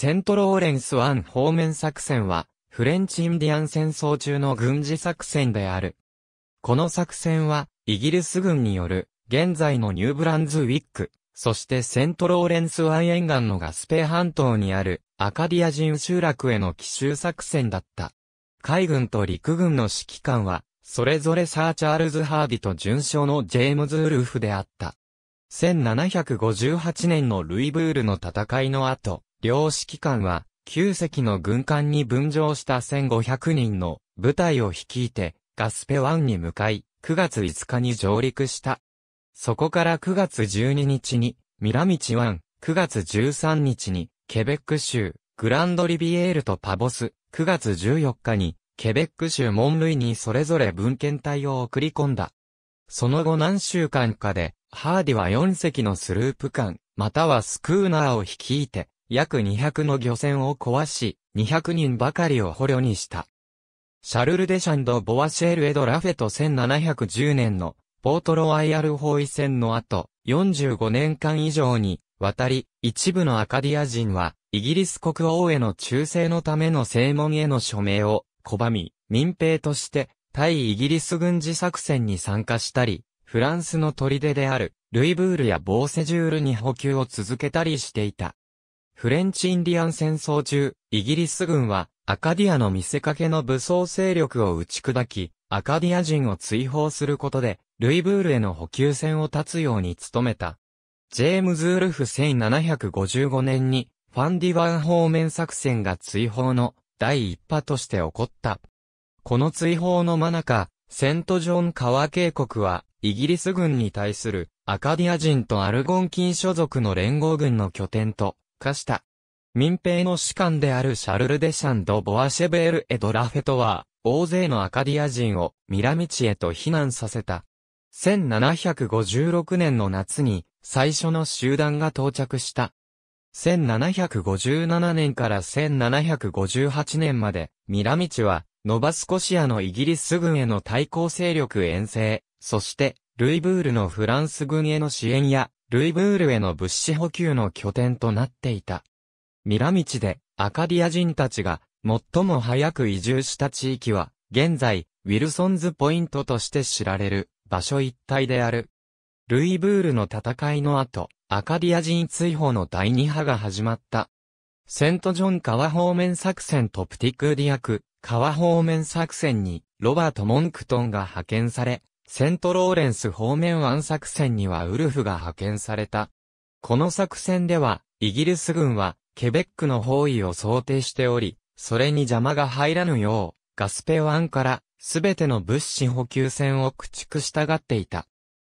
セントローレンス湾方面作戦は、フレンチインディアン戦争中の軍事作戦である。この作戦は、イギリス軍による、現在のニューブランズウィック、そしてセントローレンス湾沿岸のガスペ半島にある、アカディア人集落への奇襲作戦だった。海軍と陸軍の指揮官は、それぞれサー・チャールズ・ハービと巡将のジェームズ・ウルフであった。1758年のルイブールの戦いの後、両指揮官は、9隻の軍艦に分譲した1500人の部隊を率いて、ガスペ湾に向かい、9月5日に上陸した。そこから9月12日に、ミラミチ湾、9月13日に、ケベック州、グランドリビエールとパボス、9月14日に、ケベック州モンルイにそれぞれ文献隊を送り込んだ。その後何週間かで、ハーディは4隻のスループ艦、またはスクーナーを率いて、約200の漁船を壊し、200人ばかりを捕虜にした。シャルル・デシャンド・ボワシェル・エド・ラフェト1710年のポートロワイヤル包囲戦の後、45年間以上に渡り、一部のアカディア人は、イギリス国王への忠誠のための正門への署名を拒み、民兵として対イギリス軍事作戦に参加したり、フランスの砦であるルイブールやボーセジュールに補給を続けたりしていた。フレンチインディアン戦争中、イギリス軍はアカディアの見せかけの武装勢力を打ち砕き、アカディア人を追放することで、ルイブールへの補給線を断つように努めた。ジェームズ・ウルフ1755年に、ファンディン方面作戦が追放の第一波として起こった。この追放の真中、セント・ジョンカー。渓谷は、イギリス軍に対するアカディア人とアルゴンキン所属の連合軍の拠点と化した。民兵の士官であるシャルル・デ・シャンド・ボアシェベール・エド・ラフェトは、大勢のアカディア人をミラミチへと避難させた。1756年の夏に最初の集団が到着した。1757年から1758年まで、ミラミチは、ノバスコシアのイギリス軍への対抗勢力遠征、そして、ルイブールのフランス軍への支援や、ルイブールへの物資補給の拠点となっていた。ミラ道でアカディア人たちが最も早く移住した地域は、現在、ウィルソンズポイントとして知られる場所一帯である。ルイブールの戦いの後、アカディア人追放の第二波が始まった。セントジョン川方面作戦とプティクーディアク川方面作戦にロバート・モンクトンが派遣され、セントローレンス方面湾作戦にはウルフが派遣された。この作戦では、イギリス軍は、ケベックの包囲を想定しており、それに邪魔が入らぬよう、ガスペ湾から、すべての物資補給船を駆逐したがっていた。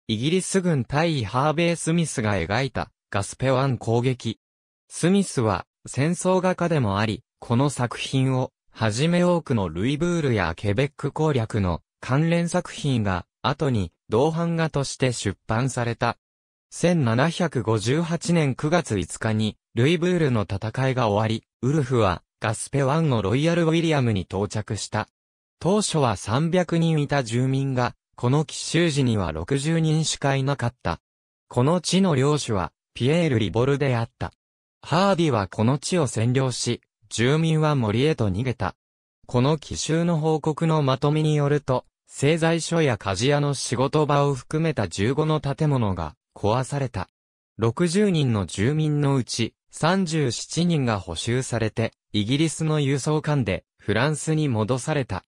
イギリス軍対ハーベイ・スミスが描いた、ガスペ湾攻撃。スミスは、戦争画家でもあり、この作品を、はじめ多くのルイブールやケベック攻略の関連作品が後に同版画として出版された。1758年9月5日に、ルイブールの戦いが終わり、ウルフはガスペ湾のロイヤル・ウィリアムに到着した。当初は300人いた住民が、この奇襲時には60人しかいなかった。この地の領主は、ピエール・リボルであった。ハーディはこの地を占領し、住民は森へと逃げた。この奇襲の報告のまとめによると、製材所や鍛冶屋の仕事場を含めた15の建物が壊された。60人の住民のうち37人が補修されて、イギリスの輸送艦でフランスに戻された。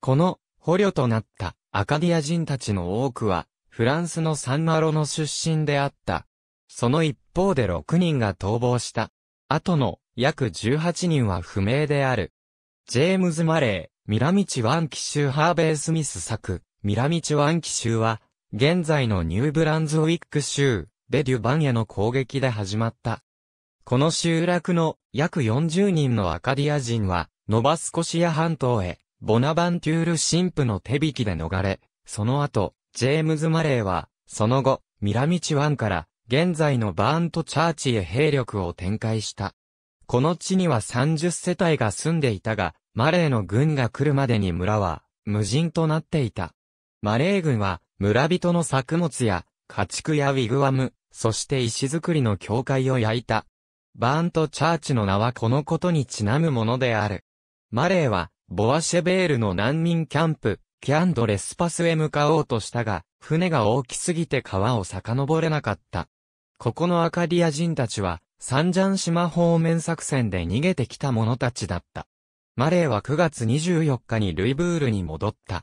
この捕虜となったアカディア人たちの多くは、フランスのサンマロの出身であった。その一方で6人が逃亡した。後の約18人は不明である。ジェームズ・マレー。ミラミチワンキ州ハーベイ・スミス作、ミラミチワンキ州は、現在のニューブランズウィック州、ベデュバンへの攻撃で始まった。この集落の約40人のアカディア人は、ノバスコシア半島へ、ボナバンテュール神父の手引きで逃れ、その後、ジェームズ・マレーは、その後、ミラミチワンから、現在のバーントチャーチへ兵力を展開した。この地には30世帯が住んでいたが、マレーの軍が来るまでに村は無人となっていた。マレー軍は村人の作物や家畜やウィグワム、そして石造りの教会を焼いた。バーンとチャーチの名はこのことにちなむものである。マレーは、ボアシェベールの難民キャンプ、キャンドレスパスへ向かおうとしたが、船が大きすぎて川を遡れなかった。ここのアカディア人たちは、サンジャン島方面作戦で逃げてきた者たちだった。マレーは9月24日にルイブールに戻った。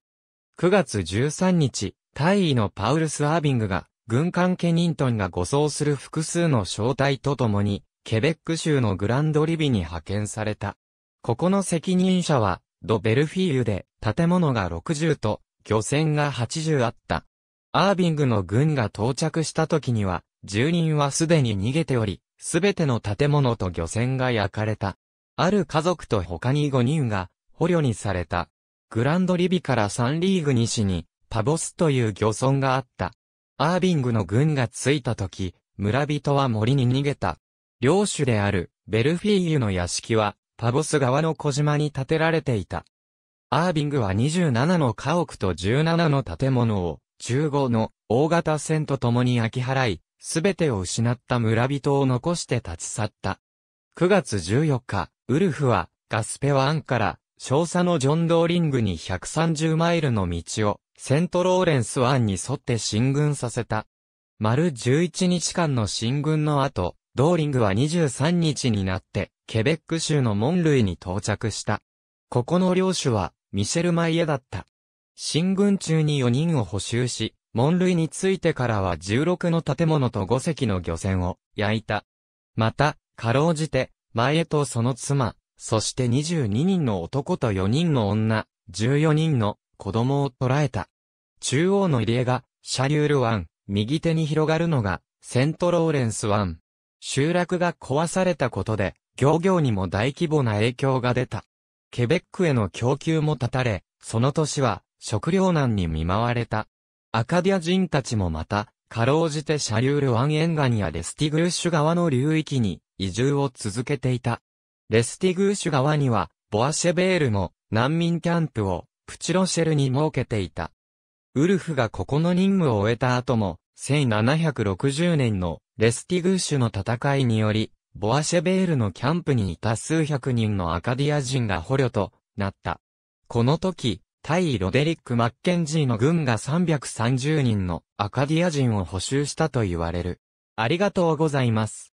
9月13日、大尉のパウルス・アービングが、軍艦ケニントンが護送する複数の小隊とともに、ケベック州のグランドリビに派遣された。ここの責任者は、ド・ベルフィーユで、建物が60と、漁船が80あった。アービングの軍が到着した時には、住人はすでに逃げており、すべての建物と漁船が焼かれた。ある家族と他に5人が捕虜にされた。グランドリビからンリーグ西にパボスという漁村があった。アービングの軍が着いた時、村人は森に逃げた。領主であるベルフィーユの屋敷はパボス側の小島に建てられていた。アービングは27の家屋と17の建物を15の大型船と共に焼き払い、すべてを失った村人を残して立ち去った。9月14日、ウルフは、ガスペワンから、少佐のジョン・ドーリングに130マイルの道を、セントローレンス湾に沿って進軍させた。丸11日間の進軍の後、ドーリングは23日になって、ケベック州のモンルイに到着した。ここの領主は、ミシェル・マイエだった。進軍中に4人を補修し、モンルイについてからは16の建物と5隻の漁船を焼いた。また、かろうじて、前とその妻、そして22人の男と4人の女、14人の子供を捕らえた。中央の入り江が、シャリュール湾、右手に広がるのが、セントローレンス湾。集落が壊されたことで、漁業にも大規模な影響が出た。ケベックへの供給も断たれ、その年は、食糧難に見舞われた。アカディア人たちもまた、かろうじてシャリュール湾沿岸やレスティグルッシュ川の流域に移住を続けていた。レスティグーシュ側には、ボアシェベールも難民キャンプをプチロシェルに設けていた。ウルフがここの任務を終えた後も、1760年のレスティグーシュの戦いにより、ボアシェベールのキャンプにいた数百人のアカディア人が捕虜となった。この時、対ロデリック・マッケンジーの軍が330人のアカディア人を捕囚したと言われる。ありがとうございます。